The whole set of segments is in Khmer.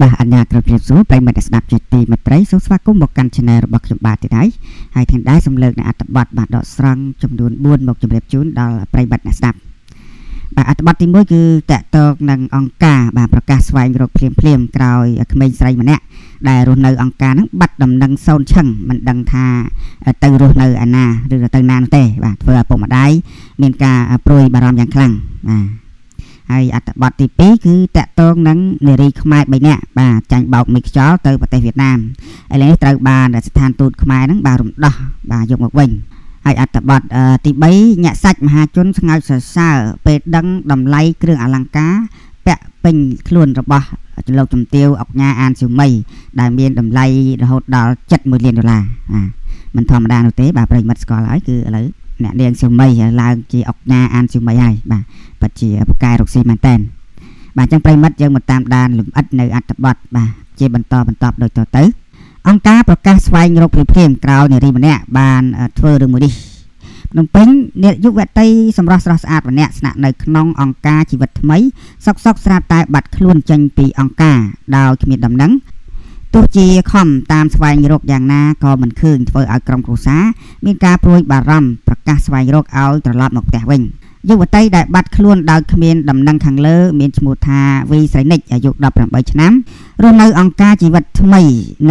បាទអញ្ញាក្រុមជំរាបសួរប្រិមិត្តស្ដាប់ជាទីមេត្រីសូមស្វាគមន៍មកកាន់ Channel របស់ខ្ញុំបាទទីដែរហើយថ្ងៃដែរសំលើកនៅអត្ថបទបាទដកស្រង់ចំនួន4មកជម្រាបជូនដល់ប្រិមិត្តអ្នកស្ដាប់បាទអត្ថបទទី1គឺតកតកនឹងអង្គការបាទប្រកាសស្វែងរកភ្លាមភ្លាមក្រោយក្មេងស្រីម្នាក់ដែលរស់នៅអង្គការហ្នឹងបាត់ដំណឹងសូនឆឹងមិនដឹងថាទៅរស់នៅឯណាឬទៅណានោះទេបាទធ្វើឲ្យពុកម្ដាយមានការព្រួយបារម្ភយ៉ាងខ្លាំងបាទហើយអត្ថបទទី2គឺតកតងនឹងនារីខ្មែរ3នាក់បាទចាញ់បោកមីខ្យល់ទៅប្រទេសវៀតណាមឥឡូវនេះត្រូវបានស្ថានទូតខ្មែរហ្នឹងបាទរំដោះបាទយកមកវិញហើយអត្ថបទទី3ញាក់សាច់មហាជនស្ងើចសរសើរពេលដឹងតម្លៃគ្រឿងអលង្ការពាក់ពេញខ្លួនរបស់លោកជំទាវអុកញ៉ាអានសីមីដែលមានតម្លៃរហូតដល់71លានដុល្លារបាទមិនធម្មតានោះទេបាទប្រិមិត្តស្គាល់ហើយគឺឥឡូវអ្នកនាងសីមីឡើងជាអុកញ៉ាអានសីមីហើយបាទពិតជាពូកែរកស៊ីមែនតែនបាទអញ្ចឹងប្រិមិត្តយើងមកតាមដានលំអិតនៅអត្ថបទបាទជាបន្តបន្តដូចតទៅ អង្គការប្រកាសស្វែងរកពលភាពក្រោយនារីម្នាក់បានធ្វើរឿងមួយនេះភ្នំពេញនាយុវតីសម្រស់ស្រស់ស្អាតម្នាក់ស្នាក់នៅក្នុងអង្គការជីវិតថ្មីសុកសុកស្រាប់តែបាត់ខ្លួនចេញពីអង្គការដោយគ្មានដំណឹងទោះជាខំតាមស្វែងរកយ៉ាងណាក៏មិនឃើញធ្វើឲ្យក្រុមគ្រួសារមានការព្រួយ បារម្ភប្រកាសស្វែងរកឲ្យត្រឡប់មកផ្ទះវិញយុវតីដែលបាត់ខ្លួនដោយគ្មានដំណឹងខាងលើមានឈ្មោះថាវីស្រីនិចអាយុ18ឆ្នាំរស់នៅអង្គការជីវិតថ្មី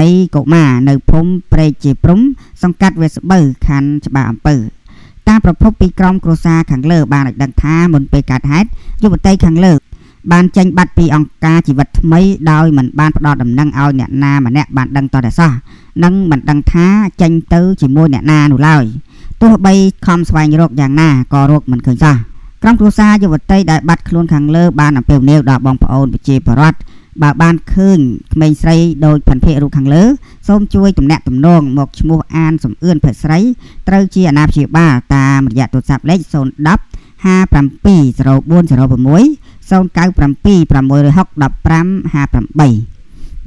នៃកុមារនៅភូមិព្រែកជាព្រំសង្កាត់វាស្បូវខណ្ឌច្បារអំពើតាមប្រភពពីក្រមគ្រួសារខាងលើបានឲ្យដឹងថាមុនពេលកើតហេតុយុវតីខាងលើបានចេញបាត់ពីអង្គការជីវិតថ្មីដោយមិនបានផ្ដល់ដំណឹងឲ្យអ្នកណាម្នាក់បានដឹងតតែសោះនិងមិនដឹងថាចេញទៅជាមួយអ្នកណានោះឡើយ។ទោះបីខំស្វែងរកយ៉ាងណាក៏រកមិនឃើញសោះក្រុមគ្រួសារយុវតីដែលបាត់ខ្លួនខាងលើ បានអំពាវនាវដល់បងប្អូនប្រជាពលរដ្ឋបើបានឃើញក្មេងស្រីដោយផនភៈរូបខាងលើសូមជួយតំណាក់តំណងមកឈ្មោះអានសំអឿនភស្រីត្រូវជាអាណាព្យាបាលតាមរយៈទូរស័ព្ទលេខ010 570406 0976615558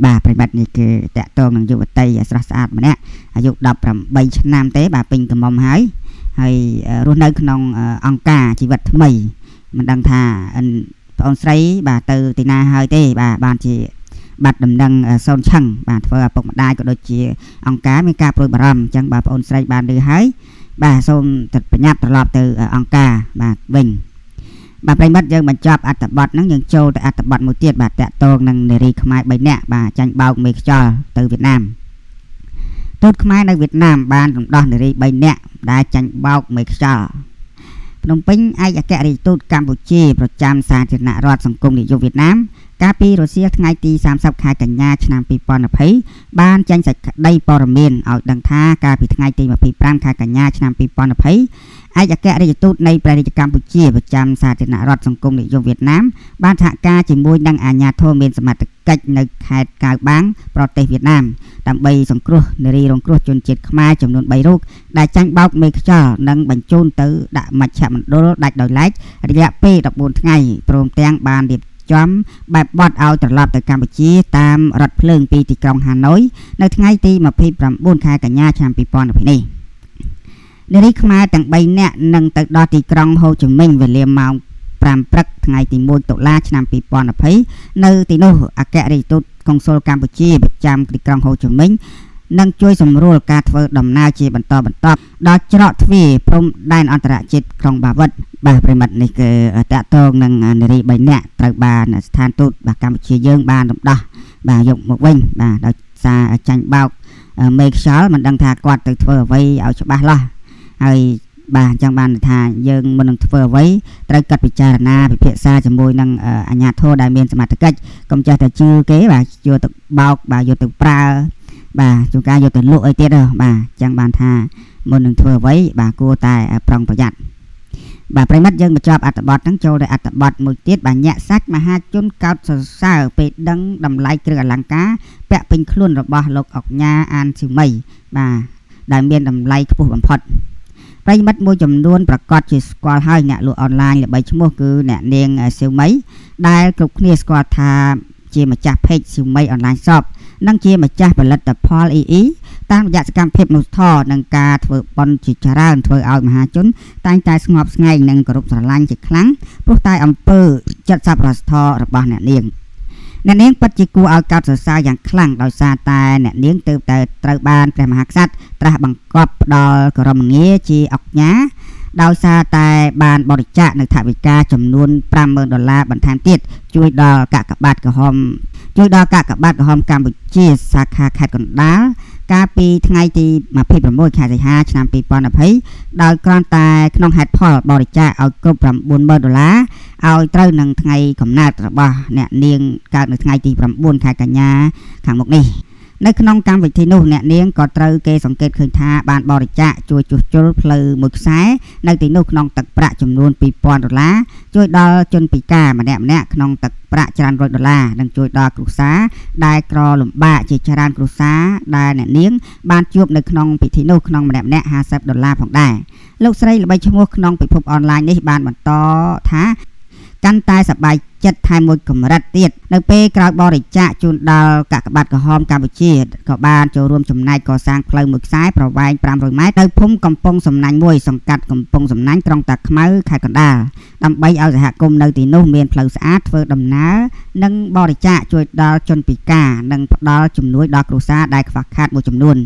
បាទប្រិមត្តនេះគឺតកតងនឹងយុវតីស្រស់ស្អាតម្នាក់អាយុ18ឆ្នាំទេបាទពេញកំមុំហើយហើយរស់នៅក្នុងអង្គការជីវិតថ្មីមិនដឹងថាប្អូនស្រីបាទទៅទីណាហើយទេបាទបានជាបាត់ដំណឹងសូនឆឹងបាទធ្វើឲ្យពុកម្ដាយក៏ដូចជាអង្គការមានការប្រួយបារម្ភអញ្ចឹងបាទប្អូនស្រីបានឮហើយបាទសូមទិដ្ឋបញ្ញត្តិត្រឡប់ទៅអង្គការបាទវិញបាទប្រិមិត្តយើងបញ្ចប់អត្ថបទហ្នឹងយើងចូលទៅអត្ថបទមួយទៀតបាទតកតងនឹងនារីខ្មែរ3នាក់បាទចាញ់បោកមេខ្យល់ទៅវៀតណាមទូតខ្មែរនៅវៀតណាម បានរំដោះនារី3នាក់ដែលចាញ់បោកមេខ្យល់ភ្នំពេញឯកអគ្គរដ្ឋទូតកម្ពុជាប្រចាំ សាធារណរដ្ឋសង្គមនិយមវៀតណាម កាលពីរសៀលថ្ងៃទី30ខែកញ្ញាឆ្នាំ2020បានចេញសេចក្តីព័ត៌មានឲ្យដឹងថាកាលពីថ្ងៃទី25ខែកញ្ញាឆ្នាំ2020ឯកអគ្គរដ្ឋទូតនៃព្រះរាជកម្ពុជាប្រចាំសាធារណរដ្ឋសង្គមនិយមវៀតណាមបានសហការជាមួយនឹងអាជ្ញាធរមានសមត្ថកិច្ចនៅខេត្តកៅបាងប្រទេសវៀតណាមដើម្បីសង្គ្រោះនារីរងគ្រោះជនជាតិខ្មែរចំនួន3រូបដែលចាញ់បោកមេខ្យល់និងបញ្ជូនទៅដាក់មជ្ឈមណ្ឌលដាច់ដោយឡែករយៈពេល14ថ្ងៃព្រមទាំងបានរៀបចំបែបបត់ឲ្យត្រឡប់ទៅកម្ពុជាតាមរថភ្លើងពីទីក្រុងហាណូយនៅថ្ងៃទី29ខែកញ្ញាឆ្នាំ2020នេះ។នារីខ្មែរទាំង3នាក់នឹងទៅដល់ទីក្រុងហូជីមិញវេលាម៉ោង5ព្រឹកថ្ងៃទី1តុលាឆ្នាំ2020នៅទីនោះអគ្គរដ្ឋទូតកុងស៊ុលកម្ពុជាប្រចាំទីក្រុងហូជីមិញនឹងជួយសម្រួលការធ្វើដំណើរជាបន្តបន្ទាប់ដល់ច្រកទ្វារព្រំដែនអន្តរជាតិក្រុងបាវិតបាទប្រិមត្តនេះគឺតកតងនឹងនារី3នាក់ត្រូវបានស្ថានទូតបាទកម្ពុជាយើងបានរំដោះបាទយកមកវិញបាទដោយសារចាញ់បោក មេខ្យល់មិនដឹងថាគាត់ទៅធ្វើអ្វីឲ្យច្បាស់លាស់ហើយបាទអញ្ចឹងបានថាយើងមុននឹងធ្វើអ្វីត្រូវកាត់ពិចារណាពិភាក្សាជាមួយនឹងអាជ្ញាធរដែលមានសមត្ថកិច្ចកុំចេះតែជឿគេបាទយកទៅបោកបាទយកទៅប្រើបាទជួនកាលយកទៅលក់អីទៀតបាទអញ្ចឹងបានថាមុននឹងធ្វើអ្វីបាទគួរតែប្រុងប្រយ័ត្នបាទប្រិមិត្តយើងបញ្ចប់អត្ថបទហ្នឹងចូលទៅអត្ថបទមួយទៀតបាទញាក់សាច់មហាជនកោតសរសើរពេលដឹងតម្លៃគ្រឿងអលង្ការ ពាក់ពេញខ្លួនរបស់លោកអុកញ៉ាអានស៊ីមី បាទដែលមានតម្លៃខ្ពស់បំផុតប្រិយមិត្តមួយចំនួនប្រកាសជាស្គាល់ហើយអ្នកលក់អនឡាញល្បីឈ្មោះគឺអ្នកនាងសៀវមីដែលគ្រប់គ្នាស្គាល់ថា ជាម្ចាស់ page សៀវមី online shop និងជាម្ចាស់ផលិតផល EE តាមរយៈសកម្មភាពមនុស្សធម៌និងការធ្វើបន់ជាច្រើនធ្វើឲ្យមហាជនតែងតែស្ងប់ស្ងែងនិងគោរពស្រឡាញ់ជាខ្លាំងព្រោះតែអំពើចិត្តសប្បុរសធម៌របស់អ្នកនាង។អ្នកនាងពិតជាគួរឲ្យកោតសរសើរយ៉ាងខ្លាំងដោយសារតែអ្នកនាងទើបតែត្រូវ បានព្រះមហាក្សត្រត្រាស់បង្គាប់ផ្ដល់ក្រមងារជាអគ្គញាដោយសារតែបានបរិច្ចាគនៅថវិកាចំនួន50000ដុល្លារបន្ថែមទៀតជួយដល់កាកបាទក្រហម ជួយដល់កាកបាទក្រហមកម្ពុជា សាខាខេត្តកណ្ដាលកាលពីថ្ងៃទី26ខែសីហាឆ្នាំ2020ដោយគ្រាន់តែ ក្នុងហេតុផល បរិច្ចាគឲ្យគ្រប់90000ដុល្លារឲ្យត្រូវនឹងថ្ងៃកំណើតរបស់អ្នកនាងកើតនៅថ្ងៃទី9ខែកញ្ញាខាងមុខនេះនៅក្នុងកម្មវិធីនោះអ្នកនាងក៏ត្រូវគេសង្កេតឃើញថាបានបរិច្ចាគជួយជួសជុលផ្លូវមួយខ្សែនៅទីនោះក្នុងទឹកប្រាក់ចំនួន2000ដុល្លារជួយដល់ជនពិការម្នាក់ម្នាក់ក្នុងទឹកប្រាក់ច្រើនរយដុល្លារនិងជួយដល់គ្រួសារដែលក្រលំបាកជាច្រើនគ្រួសារដែលអ្នកនាងបានជួបនៅក្នុងពិធីនោះក្នុងម្នាក់ម្នាក់50ដុល្លារផងដែរលោកស្រីល្បីឈ្មោះក្នុងពិភពអនឡាញនេះបានបន្តថាកាន់តែសប្បាយចិត្តថែមមួយកម្រិតទៀតនៅពេលក្រោយបរិច្ចាគជូនដល់កាកបាទក្រហមកម្ពុជាក៏បានចូលរួមចំណែកកសាងផ្លូវមួយខ្សែប្រវែង500ម៉ែត្រនៅភូមិកំពង់សំណាញ់មួយសង្កាត់កំពង់សំណាញ់ក្រុងតាខ្មៅខេត្តកណ្ដាលដើម្បីឲ្យសហគមន៍នៅទីនោះមានផ្លូវស្អាតធ្វើដំណើរនិងបរិច្ចាគជួយដល់ជនពិការ និងផ្ដល់ជំនួយដល់គ្រួសារដែលខ្វះខាតមួយចំនួន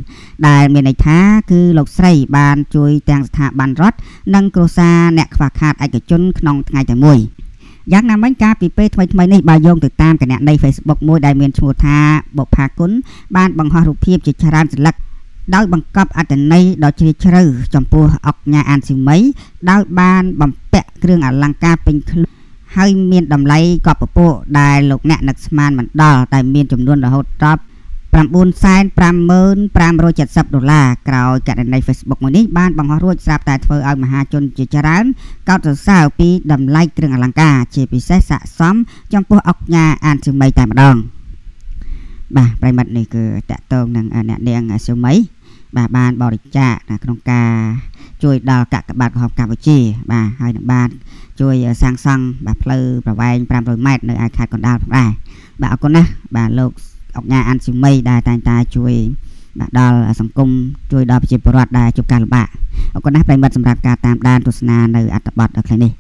ដែលមានន័យថាគឺលោកស្រីបានជួយទាំងស្ថាប័នរដ្ឋនិងគ្រួសារអ្នកខ្វះខាតឯកជនក្នុងថ្ងៃតែមួយ។យ៉ាងណាមិញការពីពេលថ្មីថ្មីនេះបើយោងទៅតាមគណនី Facebook មួយដែលមានឈ្មោះថាបុផាគុណបានបង្ហោះរូបភាពជាច្រើនសន្លឹកដោយបង្កប់អត្ថន័យដ៏ជ្រាលជ្រៅចំពោះអកញ្ញាអានស៊ីមីដោយបានបំពាក់គ្រឿងអលង្ការពេញខ្លួនហើយមានតម្លៃកប់ពពកដែលលោកអ្នកនឹកស្មានមិនដល់តែមានចំនួនរហូតដល់9,5570ដុល្លារក្រោយករណី Facebook មួយនេះបានបង្ហោះរួចស្រាប់តែធ្វើឲ្យមហាជនជាច្រើនកោតសរសើរពីតម្លៃគ្រឿងអលង្ការជាពិសេសស័ក្តិសម ចំពោះអុកញ៉ាអានស៊ូមីតែម្ដងបាទប្រិមិត្តនេះគឺតកតងនឹងអ្នកនាងស៊ូមី បាទបានបរិច្ចាគក្នុងការជួយដល់កាកបាទក្រហមកម្ពុជា បាទហើយនឹងបានជួយសាងសង់បាទផ្លូវប្រវែង500ម៉ែត្រនៅឯខេត្តកណ្ដាលផងដែរបាទអរគុណណាស់បាទលោកអង្គការអន្តសុមីដែលតែងតែជួយបាទដល់សង្គមជួយដល់ប្រជាពលរដ្ឋដែលជួបការលំបាកអរគុណណាស់ប្រិមិត្តសម្រាប់ការតាមដានទស្សនានៅអត្ថបទដល់ថ្ងៃនេះ